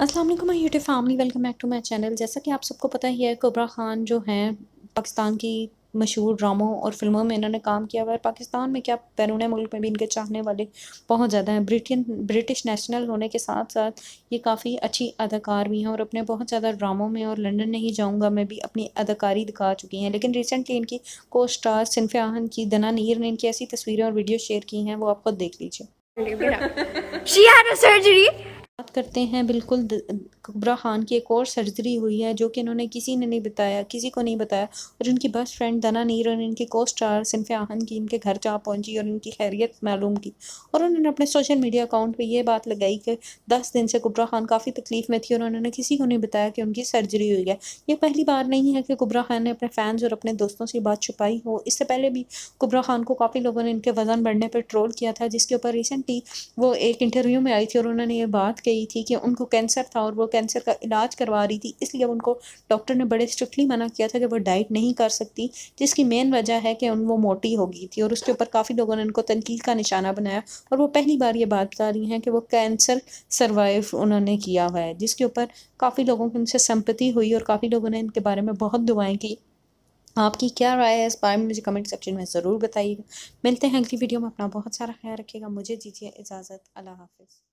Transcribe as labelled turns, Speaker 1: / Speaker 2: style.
Speaker 1: असल my YouTube family welcome back to my channel जैसा कि आप सबको पता ही है कोबरा खान जो हैं पाकिस्तान की मशहूर ड्रामों और फिल्मों में इन्होंने काम किया हुआ है पाकिस्तान में क्या बैरून मुल्क में भी इनके चाहने वाले बहुत ज़्यादा हैं ब्रिटियन ब्रिटिश नेशनल होने के साथ साथ ये काफ़ी अच्छी अदाकार भी हैं और अपने बहुत ज़्यादा ड्रामों में और लंदन नहीं जाऊँगा मैं भी अपनी अदाकारी दिखा चुकी हैं लेकिन रिसेंटली इनकी को स्टार सिनफ आहन की दना नीर ने इनकी ऐसी तस्वीरें और वीडियो शेयर की हैं वो आप खुद देख लीजिए She had a surgery करते हैं बिल्कुल कुबरा ख़ान की एक और सर्जरी हुई है जो कि इन्होंने किसी ने नहीं बताया किसी को नहीं बताया और इनकी बेस्ट फ्रेंड दना नीर और इनकी को स्टार सिनफ आहन की इनके घर जा पहुंची और इनकी खैरियत मालूम की और उन्होंने अपने सोशल मीडिया अकाउंट पर यह बात लगाई कि दस दिन से कुबरा खान काफ़ी तकलीफ़ में थी और उन्होंने किसी को नहीं बताया कि उनकी सर्जरी हुई है ये पहली बार नहीं है कि कुबरा खान ने अपने फ़ैन्स और अपने दोस्तों से बात छुपाई हो इससे पहले भी कुबरा खान को काफ़ी लोगों ने इनके वज़न बढ़ने पर ट्रोल किया था जिसके ऊपर रिसेंटली वो एक इंटरव्यू में आई थी और उन्होंने ये बात कही रही थी कि उनको कैंसर था और वो कैंसर का इलाज करवा रही थी इसलिए उनको डॉक्टर ने बड़े स्ट्रिक्टली मना किया था कि वो डाइट नहीं कर सकती जिसकी मेन वजह है कि उन वो मोटी हो गई थी और उसके ऊपर काफ़ी लोगों ने उनको तनकीद का निशाना बनाया और वो पहली बार ये बात बता रही हैं कि वो कैंसर सर्वाइव उन्होंने किया हुआ है जिसके ऊपर काफ़ी लोगों की उनसे संपत्ति हुई और काफ़ी लोगों ने इनके बारे में बहुत दुआएं की आपकी क्या राय है इस बारे में मुझे कमेंट सेक्शन में ज़रूर बताइएगा मिलते हैं अगली वीडियो में अपना बहुत सारा ख्याल रखिएगा मुझे दीजिए इजाज़त अल्लाह हाफिज़